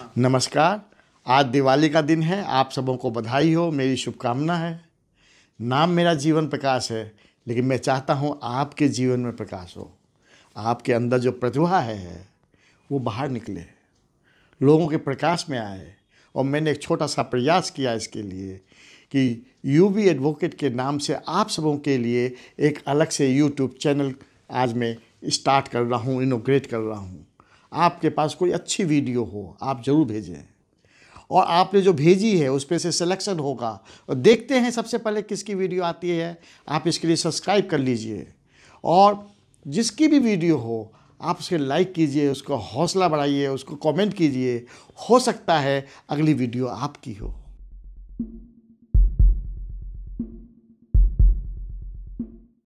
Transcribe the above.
हाँ। नमस्कार आज दिवाली का दिन है आप सबों को बधाई हो मेरी शुभकामना है नाम मेरा जीवन प्रकाश है लेकिन मैं चाहता हूँ आपके जीवन में प्रकाश हो आपके अंदर जो प्रतिभा है वो बाहर निकले लोगों के प्रकाश में आए और मैंने एक छोटा सा प्रयास किया इसके लिए कि यूवी एडवोकेट के नाम से आप सबों के लिए एक अलग से यूट्यूब चैनल आज मैं स्टार्ट कर रहा हूँ इनोग्रेट कर रहा हूँ आपके पास कोई अच्छी वीडियो हो आप ज़रूर भेजें और आपने जो भेजी है उस पर से सिलेक्शन होगा और देखते हैं सबसे पहले किसकी वीडियो आती है आप इसके लिए सब्सक्राइब कर लीजिए और जिसकी भी वीडियो हो आप उसे लाइक कीजिए उसको हौसला बढ़ाइए उसको कमेंट कीजिए हो सकता है अगली वीडियो आपकी हो